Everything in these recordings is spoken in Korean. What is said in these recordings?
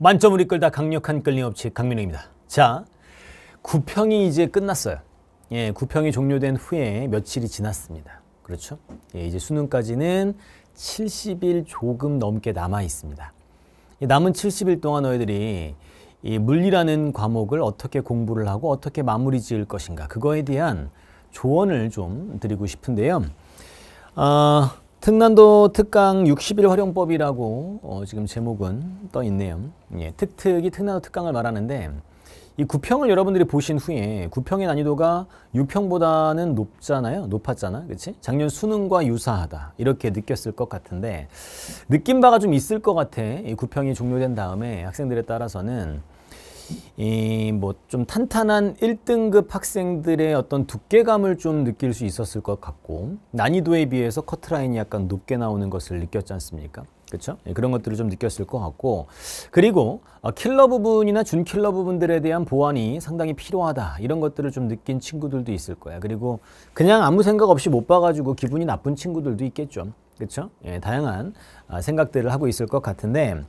만점을 이끌다 강력한 끌림업체 강민호입니다. 자, 구평이 이제 끝났어요. 예, 구평이 종료된 후에 며칠이 지났습니다. 그렇죠? 예, 이제 수능까지는 70일 조금 넘게 남아 있습니다. 남은 70일 동안 너희들이 이 물리라는 과목을 어떻게 공부를 하고 어떻게 마무리 지을 것인가 그거에 대한 조언을 좀 드리고 싶은데요. 어, 특난도 특강 60일 활용법이라고 어, 지금 제목은 떠 있네요. 예, 특특이 특난도 특강을 말하는데 이 구평을 여러분들이 보신 후에 구평의 난이도가 6평보다는 높잖아요. 높았잖아. 그렇지? 작년 수능과 유사하다. 이렇게 느꼈을 것 같은데 느낀 바가 좀 있을 것 같아. 이 구평이 종료된 다음에 학생들에 따라서는 이뭐좀 탄탄한 1등급 학생들의 어떤 두께감을 좀 느낄 수 있었을 것 같고 난이도에 비해서 커트라인이 약간 높게 나오는 것을 느꼈지 않습니까? 그렇죠? 그런 것들을 좀 느꼈을 것 같고 그리고 어, 킬러 부분이나 준킬러 부분들에 대한 보완이 상당히 필요하다 이런 것들을 좀 느낀 친구들도 있을 거야 그리고 그냥 아무 생각 없이 못 봐가지고 기분이 나쁜 친구들도 있겠죠 그렇죠? 예, 다양한 아, 생각들을 하고 있을 것 같은데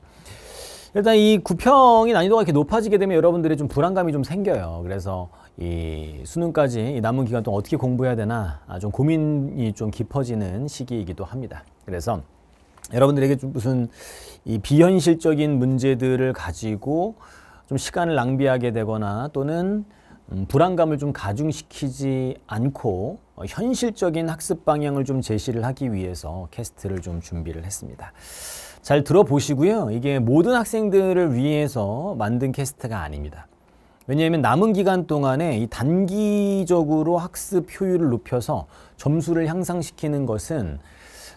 일단 이 구평이 난이도가 이렇게 높아지게 되면 여러분들이 좀 불안감이 좀 생겨요. 그래서 이 수능까지 이 남은 기간 동안 어떻게 공부해야 되나 아, 좀 고민이 좀 깊어지는 시기이기도 합니다. 그래서 여러분들에게 좀 무슨 이 비현실적인 문제들을 가지고 좀 시간을 낭비하게 되거나 또는 음, 불안감을 좀 가중시키지 않고 어, 현실적인 학습 방향을 좀 제시를 하기 위해서 캐스트를 좀 준비를 했습니다. 잘 들어보시고요. 이게 모든 학생들을 위해서 만든 캐스트가 아닙니다. 왜냐하면 남은 기간 동안에 이 단기적으로 학습 효율을 높여서 점수를 향상시키는 것은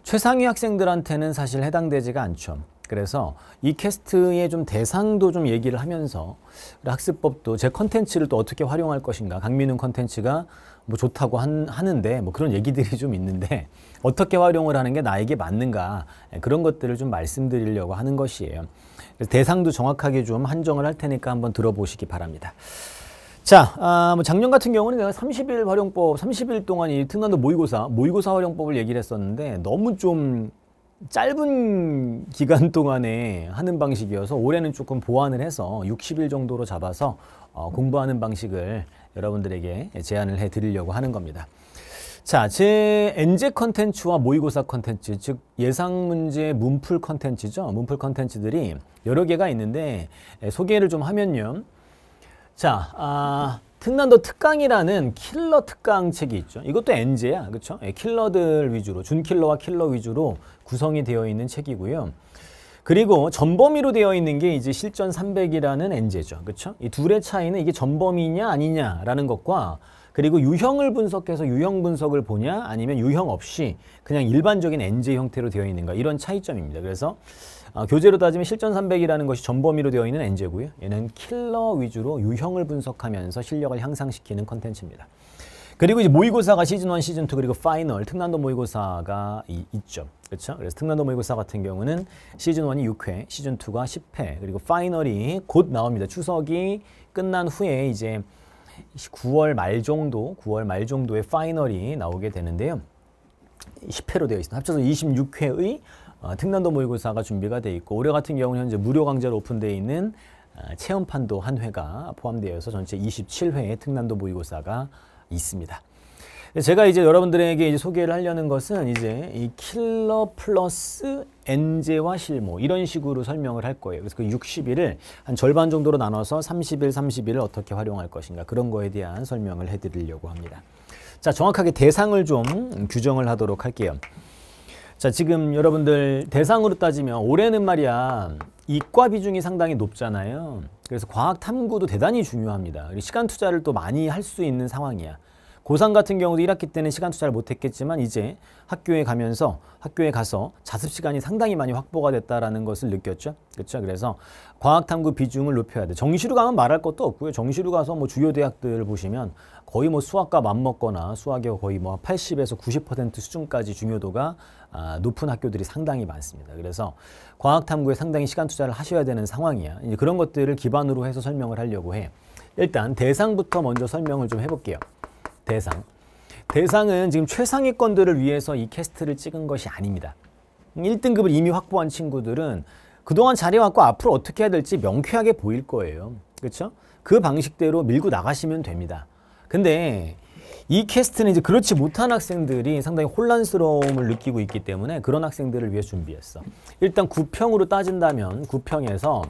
최상위 학생들한테는 사실 해당되지가 않죠. 그래서 이 캐스트의 좀 대상도 좀 얘기를 하면서 학습법도 제 컨텐츠를 또 어떻게 활용할 것인가 강민웅 컨텐츠가 뭐 좋다고 한, 하는데 뭐 그런 얘기들이 좀 있는데 어떻게 활용을 하는 게 나에게 맞는가 예, 그런 것들을 좀 말씀드리려고 하는 것이에요. 대상도 정확하게 좀 한정을 할 테니까 한번 들어보시기 바랍니다. 자, 아, 뭐 작년 같은 경우는 내가 30일 활용법, 30일 동안 이 특난도 모의고사, 모의고사 활용법을 얘기를 했었는데 너무 좀 짧은 기간 동안에 하는 방식이어서 올해는 조금 보완을 해서 60일 정도로 잡아서 어, 공부하는 방식을 여러분들에게 제안을 해 드리려고 하는 겁니다. 자, 제 엔제 컨텐츠와 모의고사 컨텐츠, 즉 예상 문제 문풀 컨텐츠죠. 문풀 컨텐츠들이 여러 개가 있는데 소개를 좀 하면요. 자, 아, 특난도 특강이라는 킬러 특강 책이 있죠. 이것도 엔제야, 그렇죠? 킬러들 위주로, 준킬러와 킬러 위주로 구성이 되어 있는 책이고요. 그리고 전범위로 되어 있는 게 이제 실전 300이라는 엔제죠. 그렇죠? 이 둘의 차이는 이게 전범위냐 아니냐라는 것과 그리고 유형을 분석해서 유형 분석을 보냐 아니면 유형 없이 그냥 일반적인 엔제 형태로 되어 있는가 이런 차이점입니다. 그래서 아, 교재로 따지면 실전 300이라는 것이 전범위로 되어 있는 엔제고요. 얘는 킬러 위주로 유형을 분석하면서 실력을 향상시키는 컨텐츠입니다. 그리고 이제 모의고사가 시즌 1, 시즌 2 그리고 파이널 특난도 모의고사가 이, 있죠. 그렇죠? 그래서 특난도 모의고사 같은 경우는 시즌 1이 6회, 시즌 2가 10회, 그리고 파이널이 곧 나옵니다. 추석이 끝난 후에 이제 9월 말 정도, 9월 말 정도에 파이널이 나오게 되는데요. 10회로 되어 있습니다. 합쳐서 26회의 어, 특난도 모의고사가 준비가 돼 있고 올해 같은 경우는 현재 무료 강좌로 오픈되어 있는 어, 체험판도 한 회가 포함되어 서 전체 27회의 특난도 모의고사가 있습니다. 네, 제가 이제 여러분들에게 이제 소개를 하려는 것은 이제 이 킬러 플러스 엔제와 실무 이런 식으로 설명을 할 거예요. 그래서 그 60일을 한 절반 정도로 나눠서 30일, 30일을 어떻게 활용할 것인가 그런 거에 대한 설명을 해드리려고 합니다. 자, 정확하게 대상을 좀 규정을 하도록 할게요. 자 지금 여러분들 대상으로 따지면 올해는 말이야 이과 비중이 상당히 높잖아요. 그래서 과학 탐구도 대단히 중요합니다. 그리고 시간 투자를 또 많이 할 수 있는 상황이야. 고3 같은 경우도 1학기 때는 시간 투자를 못했겠지만 이제 학교에 가면서 학교에 가서 자습 시간이 상당히 많이 확보가 됐다라는 것을 느꼈죠. 그렇죠. 그래서 과학 탐구 비중을 높여야 돼. 정시로 가면 말할 것도 없고요. 정시로 가서 뭐 주요 대학들을 보시면 거의 뭐 수학과 맞먹거나 수학의 거의 뭐 80에서 90% 수준까지 중요도가 아, 높은 학교들이 상당히 많습니다. 그래서 과학 탐구에 상당히 시간 투자를 하셔야 되는 상황이야. 이제 그런 것들을 기반으로 해서 설명을 하려고 해. 일단 대상부터 먼저 설명을 좀 해볼게요. 대상. 대상은 지금 최상위권들을 위해서 이 캐스트를 찍은 것이 아닙니다. 1등급을 이미 확보한 친구들은 그동안 잘해왔고 앞으로 어떻게 해야 될지 명쾌하게 보일 거예요. 그렇죠? 그 방식대로 밀고 나가시면 됩니다. 근데 이 캐스트는 이제 그렇지 못한 학생들이 상당히 혼란스러움을 느끼고 있기 때문에 그런 학생들을 위해 준비했어. 일단 9평으로 따진다면 9평에서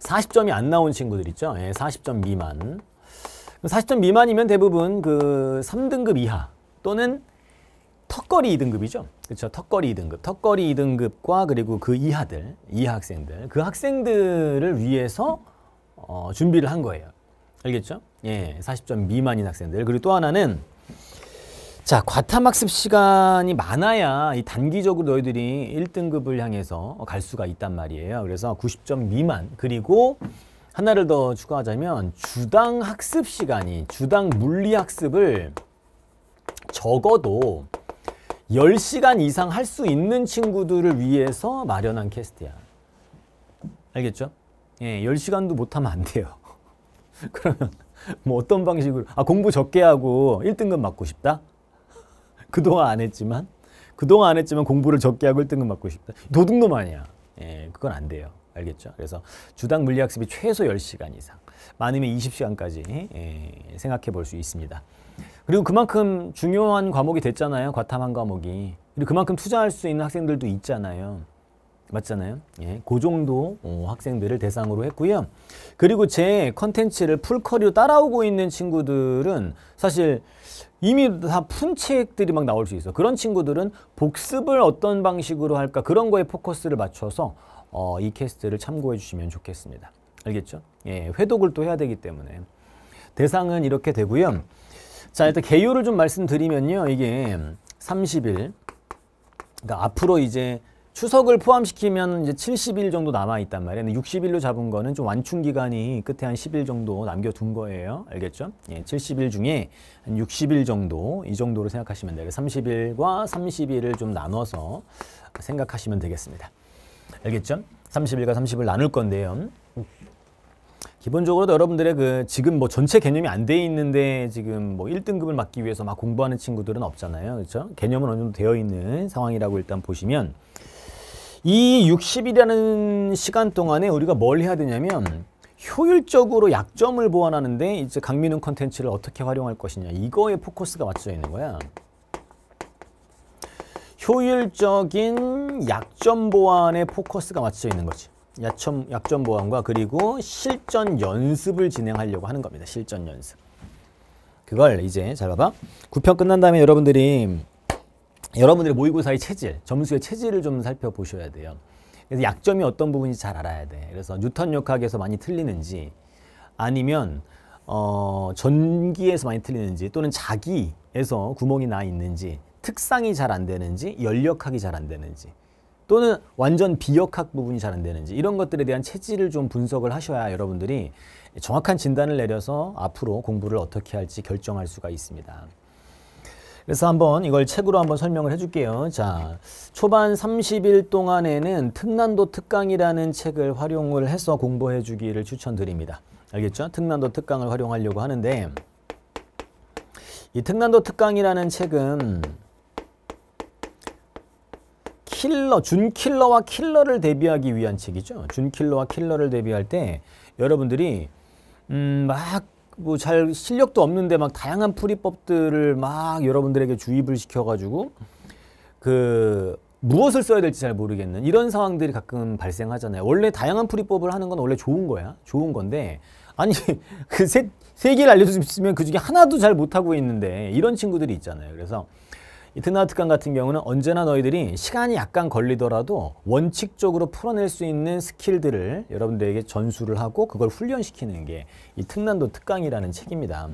40점이 안 나온 친구들 있죠. 예, 40점 미만. 40점 미만이면 대부분 그 3등급 이하 또는 턱걸이 2등급이죠. 그렇죠. 턱걸이 2등급. 턱걸이 2등급과 그리고 그 이하들, 이하 학생들. 그 학생들을 위해서 어, 준비를 한 거예요. 알겠죠? 예, 40점 미만인 학생들. 그리고 또 하나는 자, 과탐학습 시간이 많아야 이 단기적으로 너희들이 1등급을 향해서 갈 수가 있단 말이에요. 그래서 90점 미만. 그리고 하나를 더 추가하자면 주당 학습 시간이 주당 물리 학습을 적어도 10시간 이상 할 수 있는 친구들을 위해서 마련한 캐스트야. 알겠죠? 예, 10시간도 못하면 안 돼요. 그러면 뭐 어떤 방식으로 아 공부 적게 하고 1등급 맞고 싶다? 그동안 안 했지만 그동안 안 했지만 공부를 적게 하고 1등급 맞고 싶다. 도둑놈 아니야. 예, 그건 안 돼요. 알겠죠? 그래서 주당 물리학습이 최소 10시간 이상, 많으면 20시간까지 예, 생각해 볼 수 있습니다. 그리고 그만큼 중요한 과목이 됐잖아요. 과탐한 과목이. 그리고 그만큼 투자할 수 있는 학생들도 있잖아요. 맞잖아요. 예, 그 정도 어, 학생들을 대상으로 했고요. 그리고 제 컨텐츠를 풀커리로 따라오고 있는 친구들은 사실 이미 다 푼 책들이 막 나올 수 있어. 그런 친구들은 복습을 어떤 방식으로 할까 그런 거에 포커스를 맞춰서 어, 이 캐스트를 참고해 주시면 좋겠습니다. 알겠죠? 예, 회독을 또 해야 되기 때문에 대상은 이렇게 되고요. 자 일단 개요를 좀 말씀드리면요. 이게 30일 그러니까 앞으로 이제 추석을 포함시키면 이제 70일 정도 남아 있단 말이에요. 근데 60일로 잡은 거는 좀 완충 기간이 끝에 한 10일 정도 남겨둔 거예요. 알겠죠? 예, 70일 중에 한 60일 정도 이 정도로 생각하시면 돼요. 30일과 30일을 좀 나눠서 생각하시면 되겠습니다. 알겠죠? 30일과 30을 나눌 건데요. 기본적으로도 여러분들의 그 지금 뭐 전체 개념이 안 돼 있는데 지금 뭐 1등급을 맞기 위해서 막 공부하는 친구들은 없잖아요. 그렇죠? 개념은 어느 정도 되어 있는 상황이라고 일단 보시면 이 60이라는 시간 동안에 우리가 뭘 해야 되냐면 효율적으로 약점을 보완하는데 이제 강민웅 컨텐츠를 어떻게 활용할 것이냐 이거에 포커스가 맞춰져 있는 거야. 효율적인 약점 보완에 포커스가 맞춰져 있는 거지. 약점, 약점 보완과 그리고 실전 연습을 진행하려고 하는 겁니다. 실전 연습. 그걸 이제 잘 봐봐. 구편 끝난 다음에 여러분들이 여러분들의 모의고사의 체질, 점수의 체질을 좀 살펴보셔야 돼요. 그래서 약점이 어떤 부분인지 잘 알아야 돼. 그래서 뉴턴 역학에서 많이 틀리는지 아니면 어, 전기에서 많이 틀리는지 또는 자기에서 구멍이 나 있는지 특상이 잘 안 되는지 열역학이 잘 안 되는지 또는 완전 비역학 부분이 잘 안 되는지 이런 것들에 대한 체질을 좀 분석을 하셔야 여러분들이 정확한 진단을 내려서 앞으로 공부를 어떻게 할지 결정할 수가 있습니다. 그래서 한번 이걸 책으로 한번 설명을 해줄게요. 자, 초반 30일 동안에는 특난도 특강이라는 책을 활용을 해서 공부해 주기를 추천드립니다. 알겠죠? 특난도 특강을 활용하려고 하는데 이 특난도 특강이라는 책은 킬러, 준킬러와 킬러를 대비하기 위한 책이죠. 준킬러와 킬러를 대비할 때 여러분들이 음, 막 뭐잘 실력도 없는데 막 다양한 풀이법들을 막 여러분들에게 주입을 시켜가지고 그 무엇을 써야 될지 잘 모르겠는 이런 상황들이 가끔 발생하잖아요. 원래 다양한 풀이법을 하는 건 원래 좋은 거야. 좋은 건데 아니 그세 세 개를 알려줬으면 그 중에 하나도 잘 못하고 있는데 이런 친구들이 있잖아요. 그래서 이 드나우트강 같은 경우는 언제나 너희들이 시간이 약간 걸리더라도 원칙적으로 풀어낼 수 있는 스킬들을 여러분들에게 전수를 하고 그걸 훈련시키는 게 이 특난도 특강이라는 책입니다.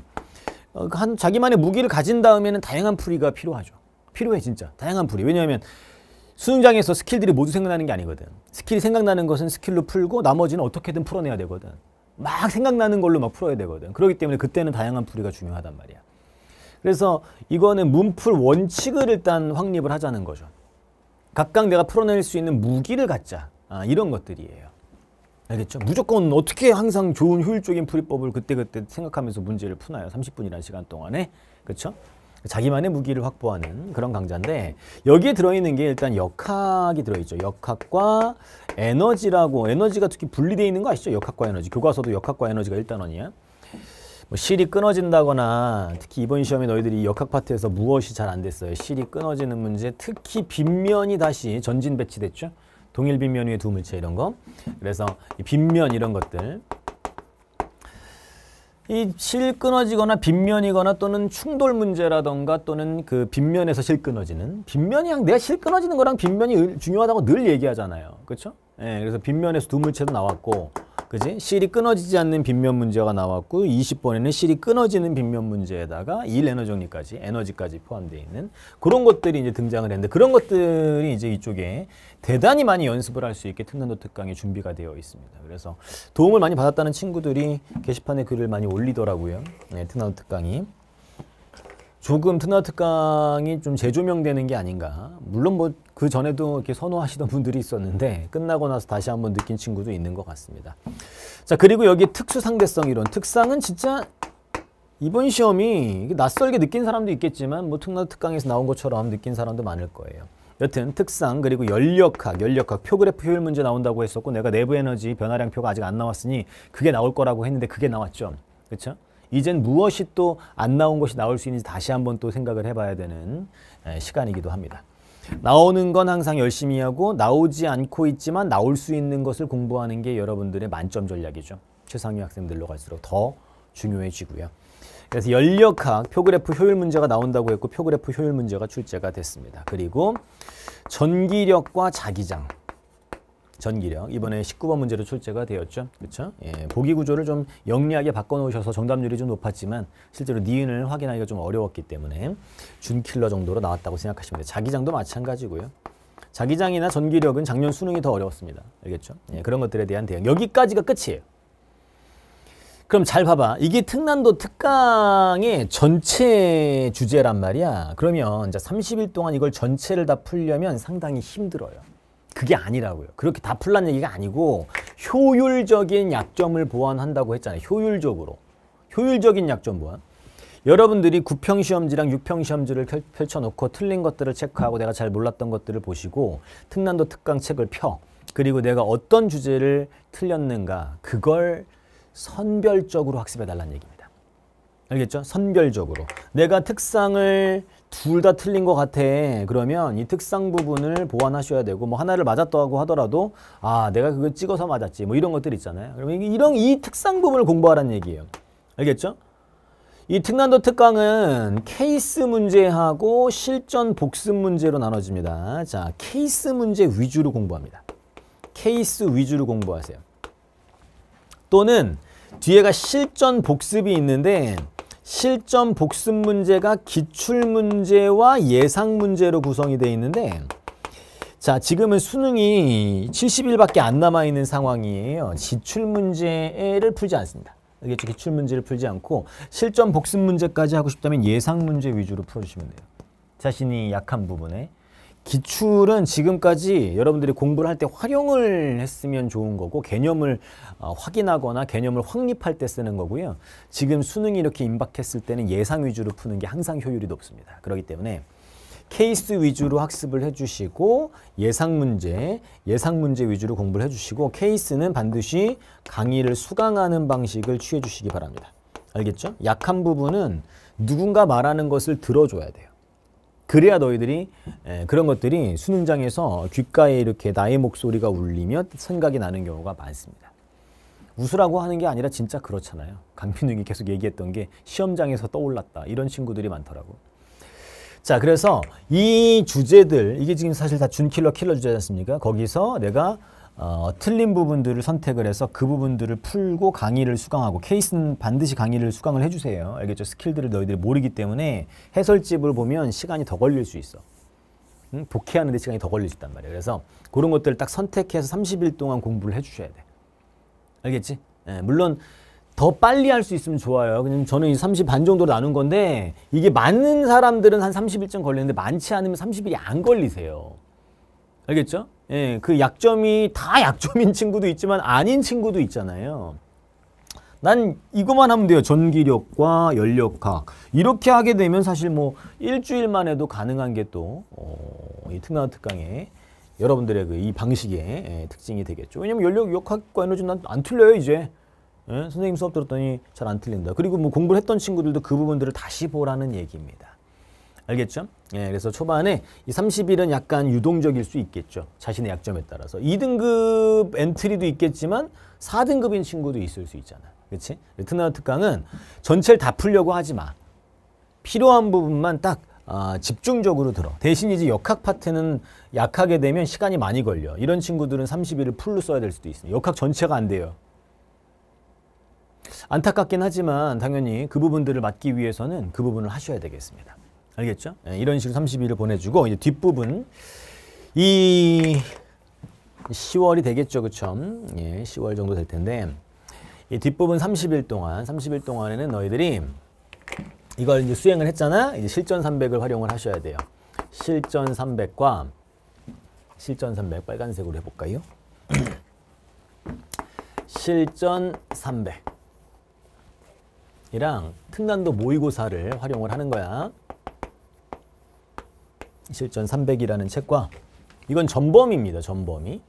어, 그 한 자기만의 무기를 가진 다음에는 다양한 풀이가 필요하죠. 필요해 진짜. 다양한 풀이. 왜냐하면 수능장에서 스킬들이 모두 생각나는 게 아니거든. 스킬이 생각나는 것은 스킬로 풀고 나머지는 어떻게든 풀어내야 되거든. 막 생각나는 걸로 막 풀어야 되거든. 그렇기 때문에 그때는 다양한 풀이가 중요하단 말이야. 그래서 이거는 문풀 원칙을 일단 확립을 하자는 거죠. 각각 내가 풀어낼 수 있는 무기를 갖자. 아, 이런 것들이에요. 알겠죠? 무조건 어떻게 항상 좋은 효율적인 풀이법을 그때그때 생각하면서 문제를 푸나요? 30분이라는 시간 동안에. 그렇죠? 자기만의 무기를 확보하는 그런 강좌인데 여기에 들어있는 게 일단 역학이 들어있죠. 역학과 에너지라고 에너지가 특히 분리되어 있는 거 아시죠? 역학과 에너지. 교과서도 역학과 에너지가 1단원이야. 뭐 실이 끊어진다거나 특히 이번 시험에 너희들이 역학 파트에서 무엇이 잘 안 됐어요. 실이 끊어지는 문제 특히 빗면이 다시 전진 배치됐죠. 동일 빗면 위에 두 물체 이런 거. 그래서 빗면 이런 것들. 이 실 끊어지거나 빗면이거나 또는 충돌 문제라던가 또는 그 빗면에서 실 끊어지는 빗면이 내가 실 끊어지는 거랑 빗면이 중요하다고 늘 얘기하잖아요. 그렇죠? 예, 그래서 빗면에서 두 물체도 나왔고 그지? 실이 끊어지지 않는 빗면 문제가 나왔고 20번에는 실이 끊어지는 빗면 문제에다가 일 에너지 정리까지 에너지까지 포함되어 있는 그런 것들이 이제 등장을 했는데 그런 것들이 이제 이쪽에 대단히 많이 연습을 할 수 있게 특난도 특강이 준비가 되어 있습니다. 그래서 도움을 많이 받았다는 친구들이 게시판에 글을 많이 올리더라고요. 네, 특난도 특강이. 조금 트너트강이 좀 재조명되는 게 아닌가. 물론 뭐 그 전에도 이렇게 선호하시던 분들이 있었는데 끝나고 나서 다시 한번 느낀 친구도 있는 것 같습니다. 자 그리고 여기 특수 상대성 이론 특상은 진짜 이번 시험이 낯설게 느낀 사람도 있겠지만 뭐특나트강에서 나온 것처럼 느낀 사람도 많을 거예요. 여튼 특상 그리고 열역학열역학 표그래프 효율 문제 나온다고 했었고 내가 내부 에너지 변화량 표가 아직 안 나왔으니 그게 나올 거라고 했는데 그게 나왔죠. 그렇죠? 이젠 무엇이 또 안 나온 것이 나올 수 있는지 다시 한번 또 생각을 해봐야 되는 시간이기도 합니다. 나오는 건 항상 열심히 하고 나오지 않고 있지만 나올 수 있는 것을 공부하는 게 여러분들의 만점 전략이죠. 최상위 학생들로 갈수록 더 중요해지고요. 그래서 연력학 표그래프 효율 문제가 나온다고 했고 표그래프 효율 문제가 출제가 됐습니다. 그리고 전기력과 자기장 전기력 이번에 19번 문제로 출제가 되었죠. 그렇죠? 예, 보기 구조를 좀 영리하게 바꿔놓으셔서 정답률이 좀 높았지만 실제로 니은을 확인하기가 좀 어려웠기 때문에 준킬러 정도로 나왔다고 생각하시면 돼요. 자기장도 마찬가지고요. 자기장이나 전기력은 작년 수능이 더 어려웠습니다. 알겠죠? 예, 그런 것들에 대한 대응. 여기까지가 끝이에요. 그럼 잘 봐봐. 이게 특난도 특강의 전체 주제란 말이야. 그러면 이제 30일 동안 이걸 전체를 다 풀려면 상당히 힘들어요. 그게 아니라고요. 그렇게 다 풀란 얘기가 아니고 효율적인 약점을 보완한다고 했잖아요. 효율적으로. 효율적인 약점 보완. 여러분들이 9평 시험지랑 6평 시험지를 펼쳐놓고 틀린 것들을 체크하고 내가 잘 몰랐던 것들을 보시고 특난도 특강 책을 펴. 그리고 내가 어떤 주제를 틀렸는가 그걸 선별적으로 학습해달라는 얘기입니다. 알겠죠? 선별적으로. 내가 특상을 둘다 틀린 것 같아. 그러면 이특성 부분을 보완하셔야 되고 뭐 하나를 맞았다고 하더라도 아 내가 그걸 찍어서 맞았지 뭐 이런 것들 있잖아요. 그러면 이런 이특성 부분을 공부하라는 얘기예요. 알겠죠? 이 특난도 특강은 케이스 문제하고 실전 복습 문제로 나눠집니다. 자, 케이스 문제 위주로 공부합니다. 케이스 위주로 공부하세요. 또는 뒤에가 실전 복습이 있는데 실전 복습 문제가 기출 문제와 예상 문제로 구성이 되어 있는데 자 지금은 수능이 70일밖에 안 남아있는 상황이에요. 기출 문제를 풀지 않습니다. 알겠 기출 문제를 풀지 않고 실전 복습 문제까지 하고 싶다면 예상 문제 위주로 풀어주시면 돼요. 자신이 약한 부분에 기출은 지금까지 여러분들이 공부를 할 때 활용을 했으면 좋은 거고 개념을 어, 확인하거나 개념을 확립할 때 쓰는 거고요. 지금 수능이 이렇게 임박했을 때는 예상 위주로 푸는 게 항상 효율이 높습니다. 그렇기 때문에 케이스 위주로 학습을 해주시고 예상 문제, 예상 문제 위주로 공부를 해주시고 케이스는 반드시 강의를 수강하는 방식을 취해주시기 바랍니다. 알겠죠? 약한 부분은 누군가 말하는 것을 들어줘야 돼요. 그래야 너희들이 에, 예, 그런 것들이 수능장에서 귓가에 이렇게 나의 목소리가 울리며 생각이 나는 경우가 많습니다. 웃으라고 하는 게 아니라 진짜 그렇잖아요. 강민웅이 계속 얘기했던 게 시험장에서 떠올랐다. 이런 친구들이 많더라고. 자, 그래서 이 주제들, 이게 지금 사실 다 준킬러 킬러 주제지 않습니까? 거기서 내가 어, 틀린 부분들을 선택을 해서 그 부분들을 풀고 강의를 수강하고 케이스는 반드시 강의를 수강을 해주세요. 알겠죠? 스킬들을 너희들이 모르기 때문에 해설집을 보면 시간이 더 걸릴 수 있어. 응? 복귀하는 데 시간이 더 걸릴 수 있단 말이에요. 그래서 그런 것들을 딱 선택해서 30일 동안 공부를 해주셔야 돼. 알겠지? 예, 물론 더 빨리 할 수 있으면 좋아요. 그냥 저는 30 반 정도로 나눈 건데 이게 많은 사람들은 한 30일쯤 걸리는데 많지 않으면 30일이 안 걸리세요. 알겠죠? 예, 그 약점이 다 약점인 친구도 있지만 아닌 친구도 있잖아요. 난 이것만 하면 돼요. 전기력과 연력학. 이렇게 하게 되면 사실 뭐 일주일만 해도 가능한 게 또 어, 이 특강 특강에 여러분들의 그 이 방식의 예, 특징이 되겠죠. 왜냐면 연력, 역학과 에너지 는안 틀려요, 이제. 예? 선생님 수업 들었더니 잘 안 틀린다. 그리고 뭐 공부를 했던 친구들도 그 부분들을 다시 보라는 얘기입니다. 알겠죠? 예, 그래서 초반에 이 30일은 약간 유동적일 수 있겠죠. 자신의 약점에 따라서. 2등급 엔트리도 있겠지만 4등급인 친구도 있을 수 있잖아. 그렇지? 레트나 특강은 전체를 다 풀려고 하지 마. 필요한 부분만 딱 아, 집중적으로 들어. 대신 이제 역학 파트는 약하게 되면 시간이 많이 걸려. 이런 친구들은 30일을 풀로 써야 될 수도 있어요. 역학 전체가 안 돼요. 안타깝긴 하지만 당연히 그 부분들을 막기 위해서는 그 부분을 하셔야 되겠습니다. 알겠죠? 예, 이런 식으로 3 0일 보내주고 이제 뒷부분 이 10월이 되겠죠, 그쵸? 예, 10월 정도 될 텐데 이 뒷부분 30일 동안, 30일 동안에는 너희들이 이걸 이제 수행을 했잖아? 이제 실전 300을 활용을 하셔야 돼요. 실전 300과 실전 300 빨간색으로 해볼까요? 실전 300 이랑 특난도 모의고사를 활용을 하는 거야. 실전 300이라는 책과 이건 전범입니다. 전범이.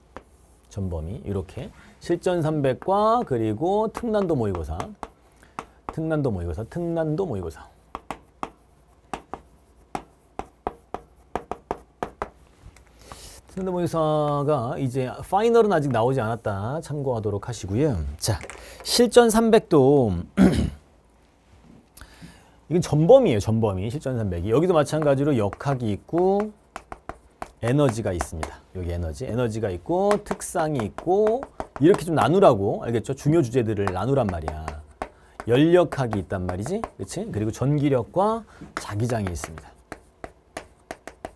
전범이 이렇게 실전 300과 그리고 특난도 모의고사 특난도 모의고사 특난도 모의고사 특난도 모의고사가 이제 파이널은 아직 나오지 않았다 참고하도록 하시고요 자 실전 300도 이건 전범이에요. 전범이 실전산백이. 여기도 마찬가지로 역학이 있고 에너지가 있습니다. 여기 에너지. 에너지가 있고 특상이 있고 이렇게 좀 나누라고 알겠죠? 중요 주제들을 나누란 말이야. 열역학이 있단 말이지. 그치 그리고 전기력과 자기장이 있습니다.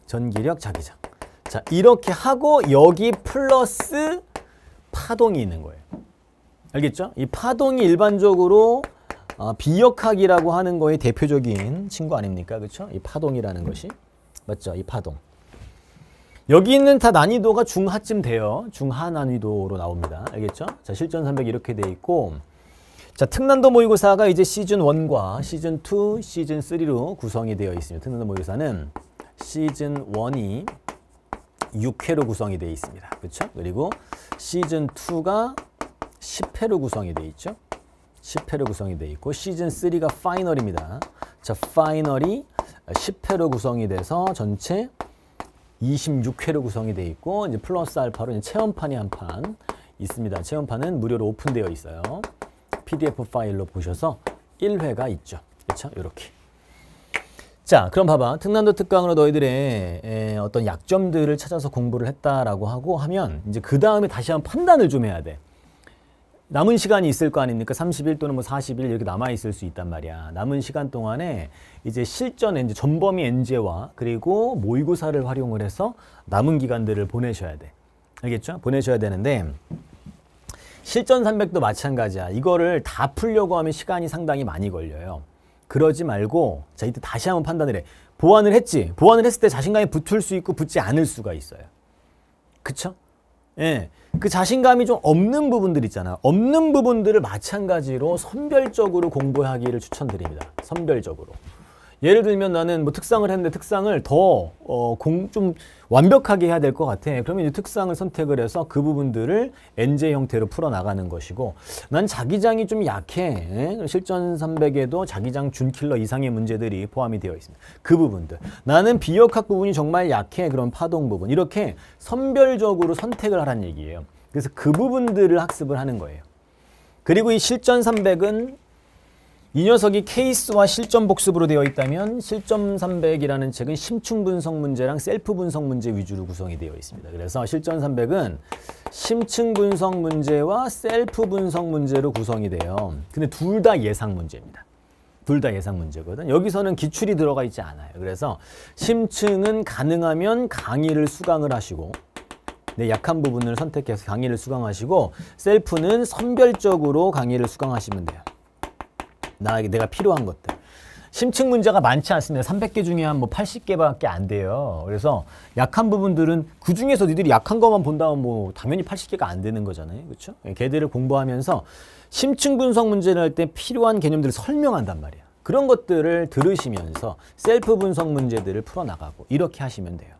전기력, 자기장. 자, 이렇게 하고 여기 플러스 파동이 있는 거예요. 알겠죠? 이 파동이 일반적으로 아, 비역학이라고 하는 거의 대표적인 친구 아닙니까? 그렇죠? 이 파동이라는 것이. 맞죠? 이 파동. 여기 있는 다 난이도가 중하쯤 돼요. 중하 난이도로 나옵니다. 알겠죠? 자, 실전 300 이렇게 돼 있고 자, 특난도 모의고사가 이제 시즌 1과 시즌 2, 시즌 3로 구성이 되어 있습니다. 특난도 모의고사는 시즌 1이 6회로 구성이 되어 있습니다. 그렇죠? 그리고 시즌 2가 10회로 구성이 되어 있죠. 10회로 구성이 되어 있고 시즌 3가 파이널입니다. 자, 파이널이 10회로 구성이 돼서 전체 26회로 구성이 되어 있고 이제 플러스 알파로 이제 체험판이 한 판 있습니다. 체험판은 무료로 오픈되어 있어요. PDF 파일로 보셔서 1회가 있죠. 그렇죠? 이렇게. 자, 그럼 봐봐. 특난도 특강으로 너희들의 에, 어떤 약점들을 찾아서 공부를 했다라고 하고 하면 이제 그 다음에 다시 한 판단을 좀 해야 돼. 남은 시간이 있을 거 아닙니까? 30일 또는 뭐 40일 이렇게 남아 있을 수 있단 말이야. 남은 시간 동안에 이제 실전 엔제, 전범위 엔제와 그리고 모의고사를 활용을 해서 남은 기간들을 보내셔야 돼. 알겠죠? 보내셔야 되는데 실전 300도 마찬가지야. 이거를 다 풀려고 하면 시간이 상당히 많이 걸려요. 그러지 말고 자 이때 다시 한번 판단을 해. 보완을 했지. 보완을 했을 때 자신감이 붙을 수 있고 붙지 않을 수가 있어요. 그쵸? 예. 그 자신감이 좀 없는 부분들 있잖아요. 없는 부분들을 마찬가지로 선별적으로 공부하기를 추천드립니다. 선별적으로. 예를 들면 나는 뭐 특상을 했는데 특상을 더, 어, 공, 좀, 완벽하게 해야 될 것 같아. 그러면 이 특성을 선택을 해서 그 부분들을 NJ 형태로 풀어나가는 것이고 난 자기장이 좀 약해. 예? 실전 300에도 자기장 준킬러 이상의 문제들이 포함이 되어 있습니다. 그 부분들. 나는 비역학 부분이 정말 약해. 그런 파동 부분. 이렇게 선별적으로 선택을 하란 얘기예요. 그래서 그 부분들을 학습을 하는 거예요. 그리고 이 실전 300은 이 녀석이 케이스와 실전 복습으로 되어 있다면 실전 300이라는 책은 심층 분석 문제랑 셀프 분석 문제 위주로 구성이 되어 있습니다. 그래서 실전 300은 심층 분석 문제와 셀프 분석 문제로 구성이 돼요. 근데 둘 다 예상 문제입니다. 둘 다 예상 문제거든. 여기서는 기출이 들어가 있지 않아요. 그래서 심층은 가능하면 강의를 수강을 하시고 내 네, 약한 부분을 선택해서 강의를 수강하시고 셀프는 선별적으로 강의를 수강하시면 돼요. 나에게 내가 필요한 것들. 심층 문제가 많지 않습니다. 300개 중에 한뭐 80개밖에 안 돼요. 그래서 약한 부분들은 그 중에서 니들이 약한 것만 본다면 뭐 당연히 80개가 안 되는 거잖아요. 그렇죠? 걔들을 공부하면서 심층 분석 문제를 할 때 필요한 개념들을 설명한단 말이야. 그런 것들을 들으시면서 셀프 분석 문제들을 풀어나가고 이렇게 하시면 돼요.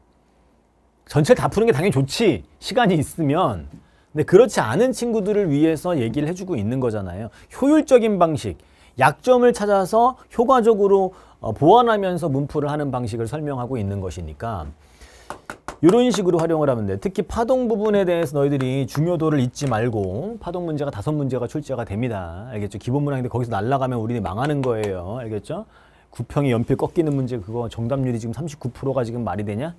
전체 다 푸는 게 당연히 좋지. 시간이 있으면. 근데 그렇지 않은 친구들을 위해서 얘기를 해주고 있는 거잖아요. 효율적인 방식. 약점을 찾아서 효과적으로 어, 보완하면서 문풀을 하는 방식을 설명하고 있는 것이니까 이런 식으로 활용을 하면 돼. 특히 파동 부분에 대해서 너희들이 중요도를 잊지 말고 파동 문제가 다섯 문제가 출제가 됩니다. 알겠죠? 기본 문항인데 거기서 날라가면 우리는 망하는 거예요. 알겠죠? 구평이 연필 꺾이는 문제 그거 정답률이 지금 39%가 지금 말이 되냐?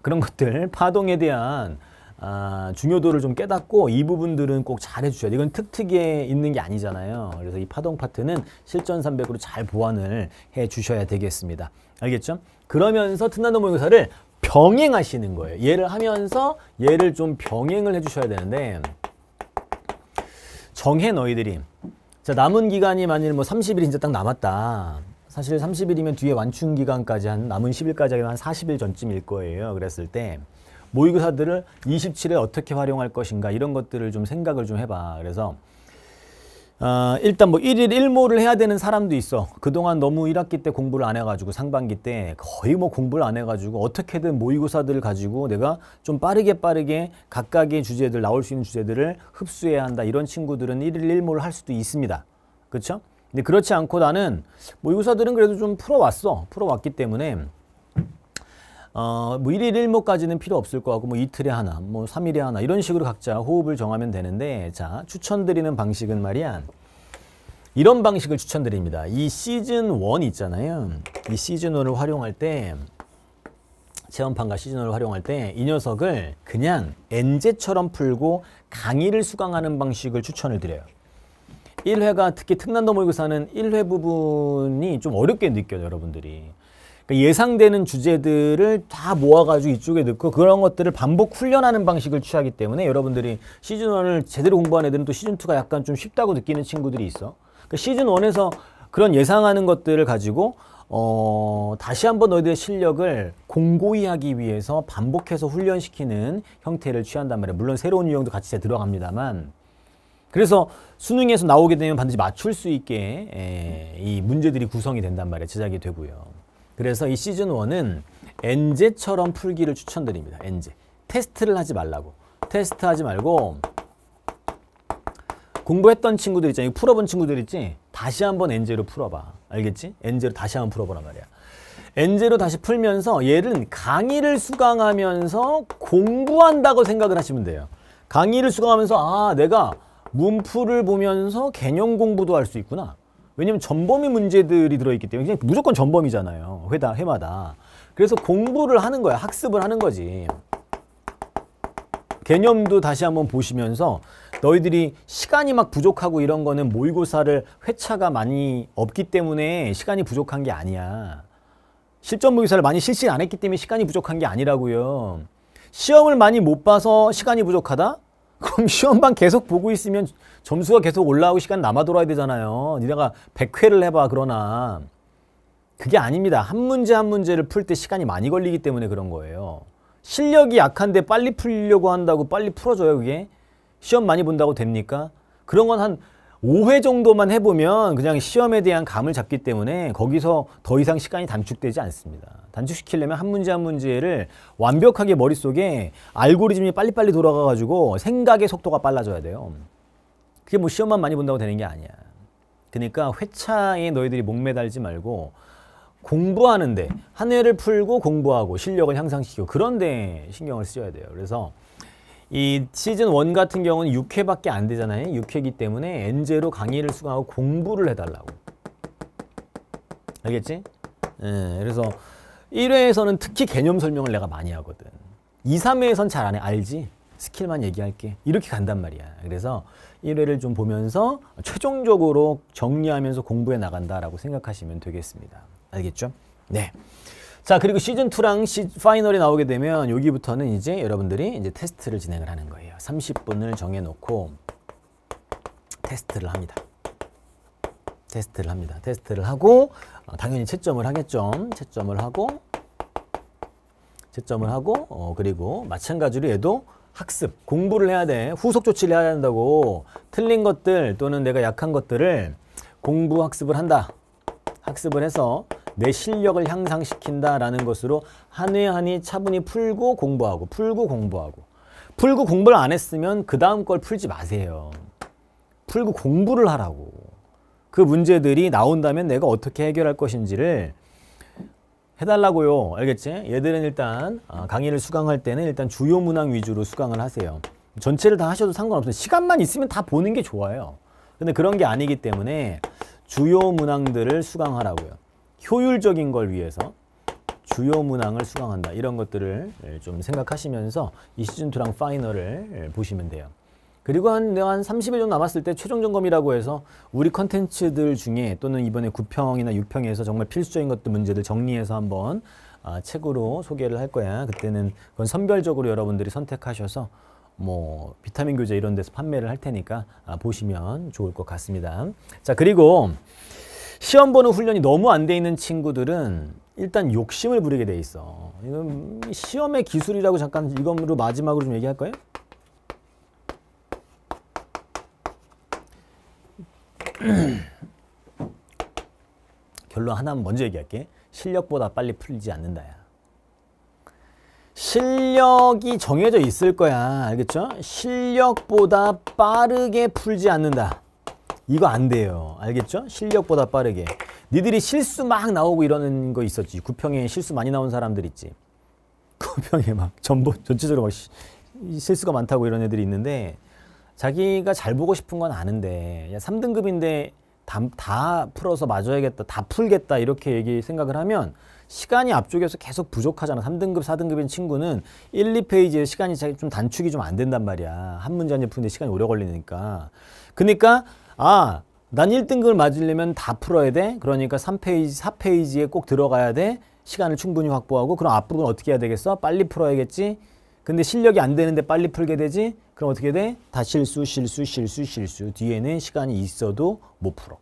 그런 것들 파동에 대한 아, 중요도를 좀 깨닫고 이 부분들은 꼭 잘해주셔야 돼요. 이건 특특에 있는 게 아니잖아요. 그래서 이 파동 파트는 실전 300으로 잘 보완을 해주셔야 되겠습니다. 알겠죠? 그러면서 튼단도 모의고사를 병행하시는 거예요. 얘를 하면서 얘를 좀 병행을 해주셔야 되는데 정해 너희들이 자 남은 기간이 만일 뭐 30일이 진짜 딱 남았다. 사실 30일이면 뒤에 완충 기간까지 한 남은 10일까지 하면 한 40일 전쯤일 거예요. 그랬을 때 모의고사들을 27에 어떻게 활용할 것인가 이런 것들을 좀 생각을 좀 해봐. 그래서 어, 일단 뭐 1일 1모를 해야 되는 사람도 있어. 그동안 너무 1학기 때 공부를 안 해가지고 상반기 때 거의 뭐 공부를 안 해가지고 어떻게든 모의고사들을 가지고 내가 좀 빠르게 빠르게 각각의 주제들 나올 수 있는 주제들을 흡수해야 한다. 이런 친구들은 1일 1모를 할 수도 있습니다. 그렇죠? 근데 그렇지 않고 나는 모의고사들은 그래도 좀 풀어왔어. 풀어왔기 때문에 어, 뭐 1일 1목까지는 필요 없을 것 같고 뭐 이틀에 하나, 뭐 3일에 하나 이런 식으로 각자 호흡을 정하면 되는데 자 추천드리는 방식은 말이야 이런 방식을 추천드립니다. 이 시즌 1 있잖아요. 이 시즌 1을 활용할 때 체험판과 시즌 1을 활용할 때 이 녀석을 그냥 엔제처럼 풀고 강의를 수강하는 방식을 추천을 드려요. 1회가 특히 특난도 모의고사는 1회 부분이 좀 어렵게 느껴요 여러분들이 예상되는 주제들을 다 모아가지고 이쪽에 넣고 그런 것들을 반복 훈련하는 방식을 취하기 때문에 여러분들이 시즌 1을 제대로 공부한 애들은 또 시즌 2가 약간 좀 쉽다고 느끼는 친구들이 있어. 그 시즌 1에서 그런 예상하는 것들을 가지고 어, 다시 한번 너희들의 실력을 공고히 하기 위해서 반복해서 훈련시키는 형태를 취한단 말이에요. 물론 새로운 유형도 같이 들어갑니다만 그래서 수능에서 나오게 되면 반드시 맞출 수 있게 에, 이 문제들이 구성이 된단 말이에요. 제작이 되고요. 그래서 이 시즌 1은 엔제처럼 풀기를 추천드립니다. 엔제. 테스트를 하지 말라고. 테스트 하지 말고 공부했던 친구들 있잖아. 요 풀어본 친구들 있지? 다시 한번 엔제로 풀어봐. 알겠지? 엔제로 다시 한번 풀어보란 말이야. 엔제로 다시 풀면서 얘는 강의를 수강하면서 공부한다고 생각을 하시면 돼요. 강의를 수강하면서 아 내가 문풀을 보면서 개념 공부도 할 수 있구나. 왜냐면 전범위 문제들이 들어있기 때문에 그냥 무조건 전범위잖아요 회다, 해마다. 그래서 공부를 하는 거야. 학습을 하는 거지. 개념도 다시 한번 보시면서 너희들이 시간이 막 부족하고 이런 거는 모의고사를 회차가 많이 없기 때문에 시간이 부족한 게 아니야. 실전 모의사를 많이 실시 안 했기 때문에 시간이 부족한 게 아니라고요. 시험을 많이 못 봐서 시간이 부족하다? 그럼 시험만 계속 보고 있으면 점수가 계속 올라오고 시간 남아 돌아야 되잖아요. 니네가 100회를 해봐 그러나 그게 아닙니다. 한 문제 한 문제를 풀 때 시간이 많이 걸리기 때문에 그런 거예요. 실력이 약한데 빨리 풀려고 한다고 빨리 풀어줘요 그게? 시험 많이 본다고 됩니까? 그런 건한 5회 정도만 해보면 그냥 시험에 대한 감을 잡기 때문에 거기서 더 이상 시간이 단축되지 않습니다. 단축시키려면 한 문제 한 문제를 완벽하게 머릿속에 알고리즘이 빨리빨리 돌아가가지고 생각의 속도가 빨라져야 돼요. 그게 뭐 시험만 많이 본다고 되는 게 아니야. 그러니까 회차에 너희들이 목매달지 말고 공부하는데 한 회를 풀고 공부하고 실력을 향상시키고 그런데 신경을 쓰셔야 돼요. 그래서 이 시즌 1 같은 경우는 6회밖에 안 되잖아요. 6회이기 때문에 엔제로 강의를 수강하고 공부를 해달라고. 알겠지? 예, 그래서 1회에서는 특히 개념 설명을 내가 많이 하거든. 2, 3회에선 잘안 해. 알지? 스킬만 얘기할게. 이렇게 간단 말이야. 그래서 1회를 좀 보면서 최종적으로 정리하면서 공부해 나간다라고 생각하시면 되겠습니다. 알겠죠? 네. 자 그리고 시즌2랑 시, 파이널이 나오게 되면 여기부터는 이제 여러분들이 이제 테스트를 진행을 하는 거예요. 30분을 정해놓고 테스트를 합니다. 테스트를 합니다. 테스트를 하고 어, 당연히 채점을 하겠죠. 채점을 하고 채점을 하고 어, 그리고 마찬가지로 얘도 학습, 공부를 해야 돼. 후속 조치를 해야 된다고 틀린 것들 또는 내가 약한 것들을 공부 학습을 한다. 학습을 해서 내 실력을 향상시킨다라는 것으로 한해한회 차분히 풀고 공부하고 풀고 공부하고 풀고 공부를 안 했으면 그 다음 걸 풀지 마세요. 풀고 공부를 하라고. 그 문제들이 나온다면 내가 어떻게 해결할 것인지를 해달라고요. 알겠지? 얘들은 일단 아, 강의를 수강할 때는 일단 주요 문항 위주로 수강을 하세요. 전체를 다 하셔도 상관없어요. 시간만 있으면 다 보는 게 좋아요. 근데 그런 게 아니기 때문에 주요 문항들을 수강하라고요. 효율적인 걸 위해서 주요 문항을 수강한다. 이런 것들을 예, 좀 생각하시면서 이 시즌2랑 파이널을 예, 보시면 돼요. 그리고 한, 한 30일 정도 남았을 때 최종 점검이라고 해서 우리 컨텐츠들 중에 또는 이번에 9평이나 6평에서 정말 필수적인 것들 문제들 정리해서 한번 아, 책으로 소개를 할 거야. 그때는 그건 선별적으로 여러분들이 선택하셔서 뭐 비타민 교재 이런 데서 판매를 할 테니까 아, 보시면 좋을 것 같습니다. 자 그리고 시험 보는 훈련이 너무 안 돼 있는 친구들은 일단 욕심을 부리게 돼 있어. 이건 시험의 기술이라고 잠깐 이거로 마지막으로 좀 얘기할까요? 결론 하나 먼저 얘기할게. 실력보다 빨리 풀리지 않는다야. 실력이 정해져 있을 거야. 알겠죠? 실력보다 빠르게 풀지 않는다. 이거 안 돼요. 알겠죠? 실력보다 빠르게. 니들이 실수 막 나오고 이러는 거 있었지. 구평에 실수 많이 나온 사람들 있지. 구평에 막 전부 전체적으로 막 시, 실수가 많다고 이런 애들이 있는데 자기가 잘 보고 싶은 건 아는데 야, 3등급인데 다, 다 풀어서 맞아야겠다. 다 풀겠다. 이렇게 얘기 생각을 하면 시간이 앞쪽에서 계속 부족하잖아. 3등급, 4등급인 친구는 1, 2페이지에 시간이 좀 단축이 좀 안 된단 말이야. 한 문제 한제 푸는데 시간이 오래 걸리니까. 그러니까 아, 난 1등급을 맞으려면 다 풀어야 돼. 그러니까 3페이지, 4페이지에 꼭 들어가야 돼. 시간을 충분히 확보하고 그럼 앞으로는 어떻게 해야 되겠어? 빨리 풀어야겠지. 근데 실력이 안 되는데 빨리 풀게 되지? 그럼 어떻게 돼? 다 실수, 실수, 실수, 실수. 뒤에는 시간이 있어도 못 풀어.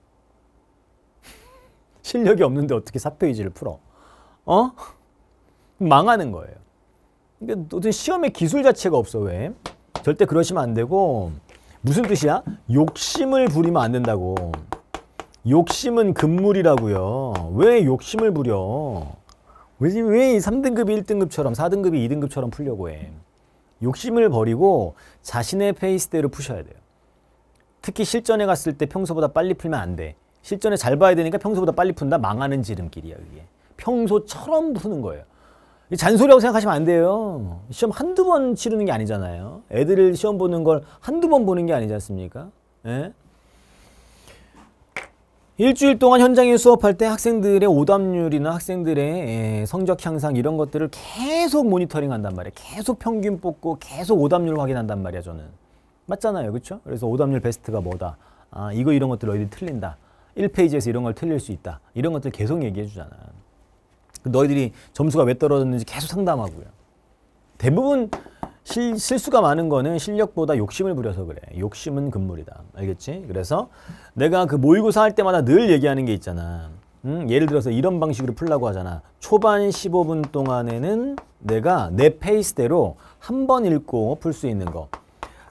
실력이 없는데 어떻게 4페이지를 풀어? 어? 망하는 거예요. 근데 니까 어떤 시험의 기술 자체가 없어, 왜? 절대 그러시면 안 되고 무슨 뜻이야? 욕심을 부리면 안 된다고. 욕심은 금물이라고요. 왜 욕심을 부려? 왜왜 3등급이 1등급처럼 4등급이 2등급처럼 풀려고 해? 욕심을 버리고 자신의 페이스대로 푸셔야 돼요. 특히 실전에 갔을 때 평소보다 빨리 풀면 안 돼. 실전에 잘 봐야 되니까 평소보다 빨리 푼다? 망하는 지름길이야, 이게. 평소처럼 푸는 거예요. 잔소리라고 생각하시면 안 돼요. 시험 한두 번 치르는 게 아니잖아요. 애들을 시험 보는 걸 한두 번 보는 게 아니지 않습니까? 예? 일주일 동안 현장에 수업할 때 학생들의 오답률이나 학생들의 예, 성적 향상 이런 것들을 계속 모니터링 한단 말이에요. 계속 평균 뽑고 계속 오답률 확인한단 말이야 저는. 맞잖아요. 그렇죠? 그래서 오답률 베스트가 뭐다. 아 이거 이런 것들 너희들 틀린다. 1페이지에서 이런 걸 틀릴 수 있다. 이런 것들 계속 얘기해 주잖아. 요그 너희들이 점수가 왜 떨어졌는지 계속 상담하고요. 대부분 실, 실수가 많은 거는 실력보다 욕심을 부려서 그래. 욕심은 금물이다. 알겠지? 그래서 내가 그 모의고사 할 때마다 늘 얘기하는 게 있잖아. 음, 예를 들어서 이런 방식으로 풀라고 하잖아. 초반 15분 동안에는 내가 내 페이스대로 한 번 읽고 풀 수 있는 거.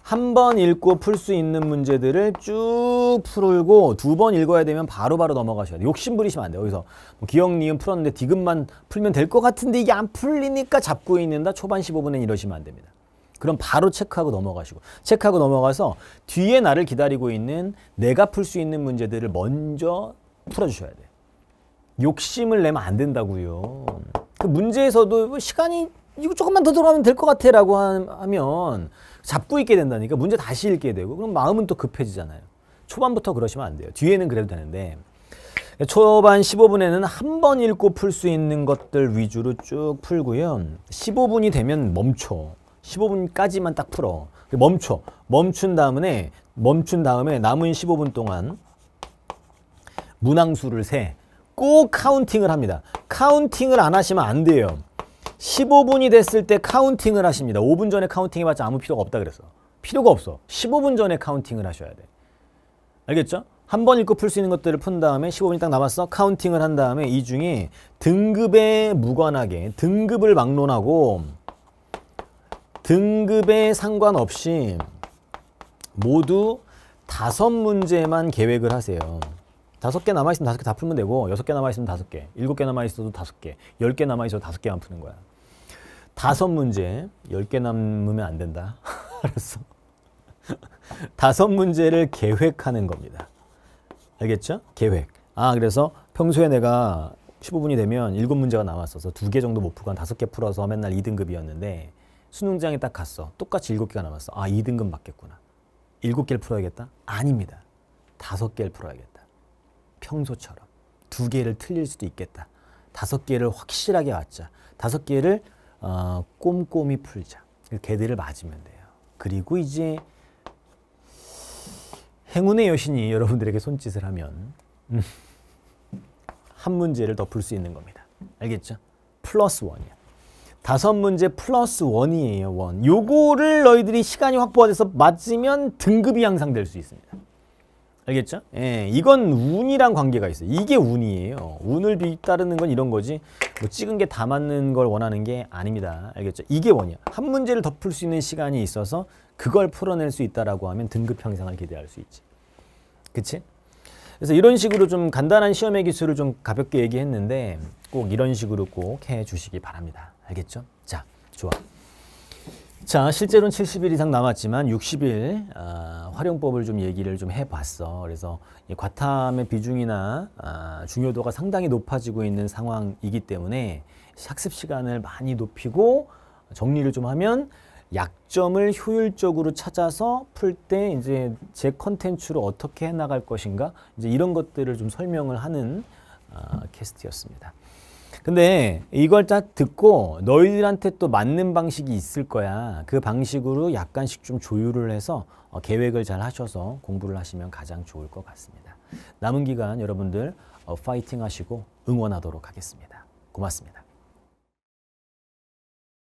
한번 읽고 풀 수 있는 문제들을 쭉 풀고 두 번 읽어야 되면 바로바로 바로 넘어가셔야 돼요. 욕심 부리시면 안 돼요. 여기서 뭐 기억, 니은 풀었는데 디귿만 풀면 될 것 같은데 이게 안 풀리니까 잡고 있는다. 초반 15분엔 이러시면 안 됩니다. 그럼 바로 체크하고 넘어가시고 체크하고 넘어가서 뒤에 나를 기다리고 있는 내가 풀 수 있는 문제들을 먼저 풀어주셔야 돼요. 욕심을 내면 안 된다고요. 그 문제에서도 시간이 이거 조금만 더 들어가면 될 것 같아 라고 하면 잡고 있게 된다니까 문제 다시 읽게 되고 그럼 마음은 또 급해지잖아요. 초반부터 그러시면 안 돼요. 뒤에는 그래도 되는데 초반 15분에는 한 번 읽고 풀 수 있는 것들 위주로 쭉 풀고요. 15분이 되면 멈춰. 15분까지만 딱 풀어. 멈춰. 멈춘 다음에 멈춘 다음에 남은 15분 동안 문항수를 세. 꼭 카운팅을 합니다. 카운팅을 안 하시면 안 돼요. 15분이 됐을 때 카운팅을 하십니다. 5분 전에 카운팅해봤자 아무 필요가 없다 그랬어. 필요가 없어. 15분 전에 카운팅을 하셔야 돼. 알겠죠? 한 번 읽고 풀 수 있는 것들을 푼 다음에 15분이 딱 남았어. 카운팅을 한 다음에 이 중에 등급에 무관하게 등급을 막론하고 등급에 상관없이 모두 다섯 문제만 계획을 하세요. 다섯 개 남아있으면 다섯 개 다 풀면 되고 여섯 개 남아있으면 다섯 개 일곱 개 남아있어도 다섯 개열 개 남아있어도 다섯 개만 푸는 거야. 다섯 문제, 열 개 남으면 안 된다. 알았어. 다섯 문제를 계획하는 겁니다. 알겠죠? 계획. 아, 그래서 평소에 내가 15분이 되면 일 문제가 남았어서 두 개 정도 못 풀고 한다개 풀어서 맨날 2등급이었는데 수능장에 딱 갔어. 똑같이 일 개가 남았어. 아, 2등급 맞겠구나. 일 개를 풀어야겠다? 아닙니다. 다 개를 풀어야겠다. 평소처럼. 두 개를 틀릴 수도 있겠다. 다 개를 확실하게 맞자. 다 개를 어, 꼼꼼히 풀자. 그 개들을 맞으면 돼요. 그리고 이제 행운의 여신이 여러분들에게 손짓을 하면 음, 한 문제를 더 풀 수 있는 겁니다. 알겠죠? 플러스 원이야. 다섯 문제 플러스 원이에요. 원. 요거를 너희들이 시간이 확보가 돼서 맞으면 등급이 향상될 수 있습니다. 알겠죠? 예, 이건 운이랑 관계가 있어요. 이게 운이에요. 운을 뒤따르는 건 이런 거지 뭐 찍은 게 다 맞는 걸 원하는 게 아닙니다. 알겠죠? 이게 원이야. 한 문제를 덮을 수 있는 시간이 있어서 그걸 풀어낼 수 있다라고 하면 등급 향상을 기대할 수 있지. 그치? 그래서 이런 식으로 좀 간단한 시험의 기술을 좀 가볍게 얘기했는데 꼭 이런 식으로 꼭 해주시기 바랍니다. 알겠죠? 자, 좋아. 자, 실제로는 70일 이상 남았지만 60일 아, 활용법을 좀 얘기를 좀 해봤어. 그래서 과탐의 비중이나 아, 중요도가 상당히 높아지고 있는 상황이기 때문에 학습 시간을 많이 높이고 정리를 좀 하면 약점을 효율적으로 찾아서 풀 때 이제 제 컨텐츠로 어떻게 해나갈 것인가 이제 이런 것들을 좀 설명을 하는 아, 캐스트였습니다. 근데 이걸 딱 듣고 너희들한테 또 맞는 방식이 있을 거야. 그 방식으로 약간씩 좀 조율을 해서 어, 계획을 잘 하셔서 공부를 하시면 가장 좋을 것 같습니다. 남은 기간 여러분들 어, 파이팅 하시고 응원하도록 하겠습니다. 고맙습니다.